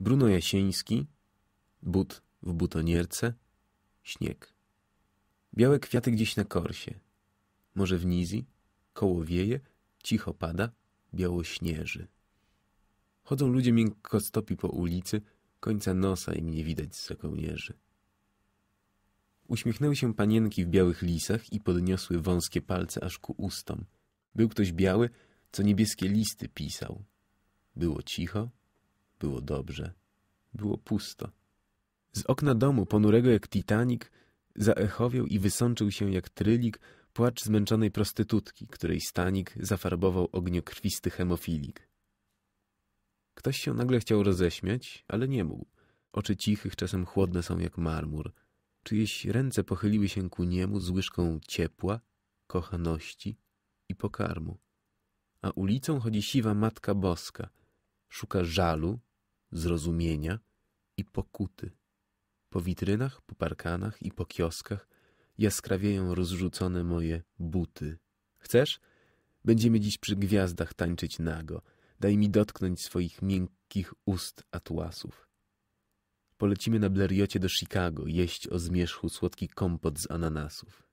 Bruno Jasieński, but w butonierce, śnieg. Białe kwiaty gdzieś na korsie, może w nizi, koło wieje, cicho pada, biało śnieży. Chodzą ludzie miękko stopi po ulicy, końca nosa im nie widać z kołnierzy. Uśmiechnęły się panienki w białych lisach i podniosły wąskie palce aż ku ustom. Był ktoś biały, co niebieskie listy pisał. Było cicho, było dobrze. Było pusto. Z okna domu, ponurego jak Titanic, zaechowiał i wysączył się jak trylik płacz zmęczonej prostytutki, której stanik zafarbował ogniokrwisty hemofilik. Ktoś się nagle chciał roześmiać, ale nie mógł. Oczy cichych czasem chłodne są jak marmur. Czyjeś ręce pochyliły się ku niemu z łyżką ciepła, kochaności i pokarmu. A ulicą chodzi siwa Matka Boska. Szuka żalu, zrozumienia i pokuty. Po witrynach, po parkanach i po kioskach jaskrawieją rozrzucone moje buty. Chcesz? Będziemy dziś przy gwiazdach tańczyć nago. Daj mi dotknąć swoich miękkich ust atłasów. Polecimy na bleriocie do Chicago jeść o zmierzchu słodki kompot z ananasów.